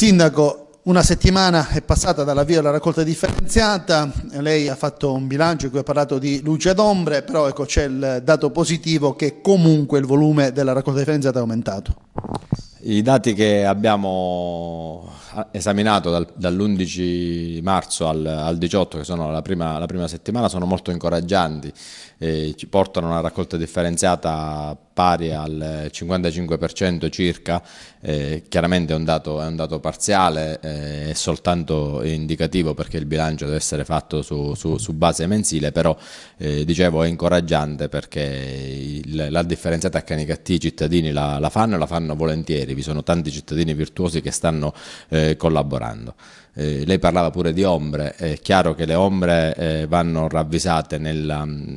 Sindaco, una settimana è passata dall'avvio alla raccolta differenziata, lei ha fatto un bilancio in cui ha parlato di luce ad ombre, però ecco c'è il dato positivo che comunque il volume della raccolta differenziata è aumentato. I dati che abbiamo ah, esaminato dal, dall'11 marzo al, al, 18, che sono la prima, la prima settimana, sono molto incoraggianti, eh, ci portano a una raccolta differenziata pari al 55% circa, eh, chiaramente è un dato, è un dato parziale, eh, è soltanto indicativo perché il bilancio deve essere fatto su, su, su base mensile, però eh, dicevo è incoraggiante perché il, la differenza tra cani e cattivi i cittadini la, la, fanno e la fanno volentieri, vi sono tanti cittadini virtuosi che stanno eh, collaborando eh, lei parlava pure di ombre, è chiaro che le ombre eh, vanno ravvisate nella, mm,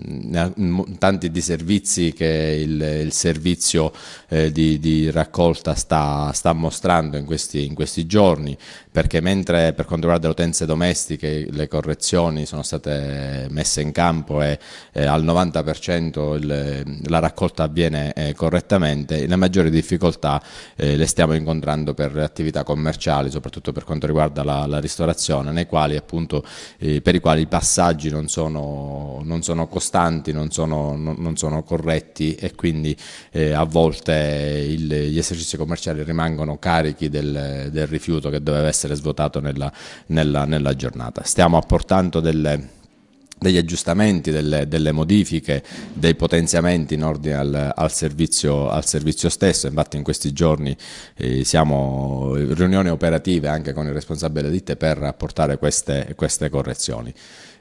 in tanti servizi che il, il servizio eh, di, di, raccolta sta, sta mostrando in questi, in questi, giorni, perché mentre per quanto riguarda le utenze domestiche le correzioni sono state messe in campo e eh, al 90% il, la raccolta avviene eh, correttamente, le maggiori difficoltà eh, le stiamo incontrando per le attività commerciali, soprattutto per quanto riguarda la, alla ristorazione, quali, appunto, eh, per i quali i passaggi non sono, non sono costanti, non sono, non sono, corretti e quindi eh, a volte il, gli esercizi commerciali rimangono carichi del, del, rifiuto che doveva essere svuotato nella, nella, nella giornata. Stiamo apportando delle degli aggiustamenti, delle, delle, modifiche, dei potenziamenti in ordine al, al, servizio, al servizio, stesso. Infatti in questi giorni eh, siamo in riunioni operative anche con il responsabile delle ditte per apportare queste, queste correzioni.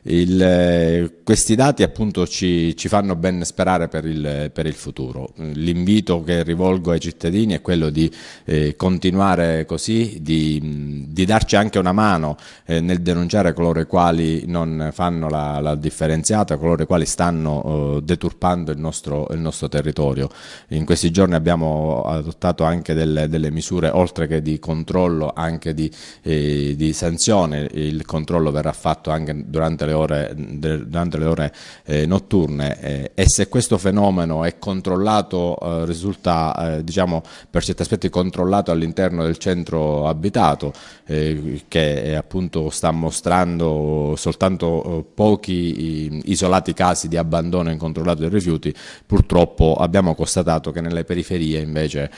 Il, eh, questi dati appunto ci, ci, fanno ben sperare per il, per il futuro. L'invito che rivolgo ai cittadini è quello di eh, continuare così, di, di, darci anche una mano eh, nel denunciare coloro i quali non fanno la, la differenziata, coloro i quali stanno eh, deturpando il nostro, il nostro, territorio. In questi giorni abbiamo adottato anche delle, delle misure, oltre che di controllo, anche di, eh, di sanzione. Il controllo verrà fatto anche durante le le ore, durante le ore eh, notturne eh, e se questo fenomeno è controllato, eh, risulta eh, diciamo, per certi aspetti controllato all'interno del centro abitato eh, che eh, appunto sta mostrando soltanto pochi isolati casi di abbandono incontrollato dei rifiuti, purtroppo abbiamo constatato che nelle periferie invece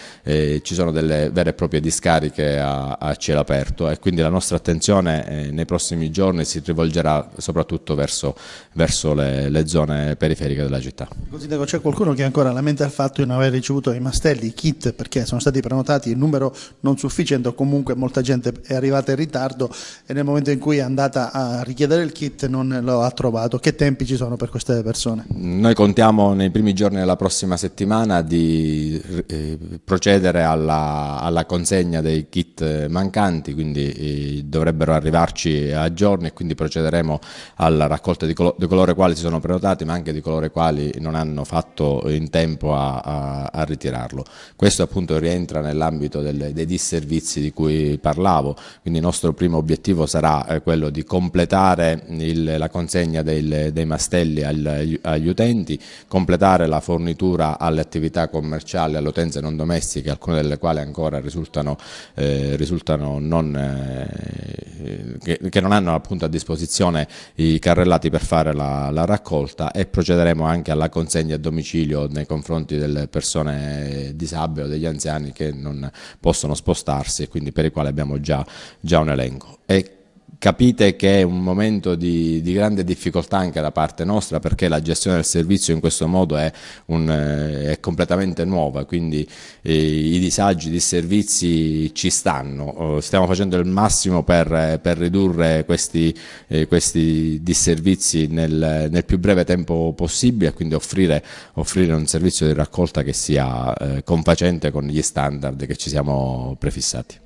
ci sono delle vere e proprie discariche a, a cielo aperto e quindi la nostra attenzione nei prossimi giorni si rivolgerà soprattutto soprattutto verso, verso le, le, zone periferiche della città. Considero c'è qualcuno che ancora lamenta il fatto di non aver ricevuto i mastelli, i kit, perché sono stati prenotati in numero non sufficiente o comunque molta gente è arrivata in ritardo e nel momento in cui è andata a richiedere il kit non lo ha trovato. Che tempi ci sono per queste persone? Noi contiamo nei primi giorni della prossima settimana di eh, procedere alla, alla, consegna dei kit mancanti, quindi eh, dovrebbero arrivarci a giorni e quindi procederemo alla raccolta di, colo- di coloro i quali si sono prenotati ma anche di coloro i quali non hanno fatto in tempo a, a, a ritirarlo. Questo appunto rientra nell'ambito dei disservizi di cui parlavo, quindi il nostro primo obiettivo sarà eh, quello di completare il, la consegna del, dei mastelli agli, agli utenti, completare la fornitura alle attività commerciali, alle utenze non domestiche, alcune delle quali ancora risultano, eh, risultano non, eh, che, che, non hanno appunto a disposizione i i carrellati per fare la, la, raccolta e procederemo anche alla consegna a domicilio nei confronti delle persone disabili o degli anziani che non possono spostarsi e quindi per i quali abbiamo già, già un elenco. E capite che è un momento di, di, grande difficoltà anche da parte nostra perché la gestione del servizio in questo modo è, un, eh, è completamente nuova, quindi eh, i disagi di servizi ci stanno, oh, stiamo facendo il massimo per, per ridurre questi, eh, questi disservizi nel, nel, più breve tempo possibile e quindi offrire, offrire, un servizio di raccolta che sia eh, confacente con gli standard che ci siamo prefissati.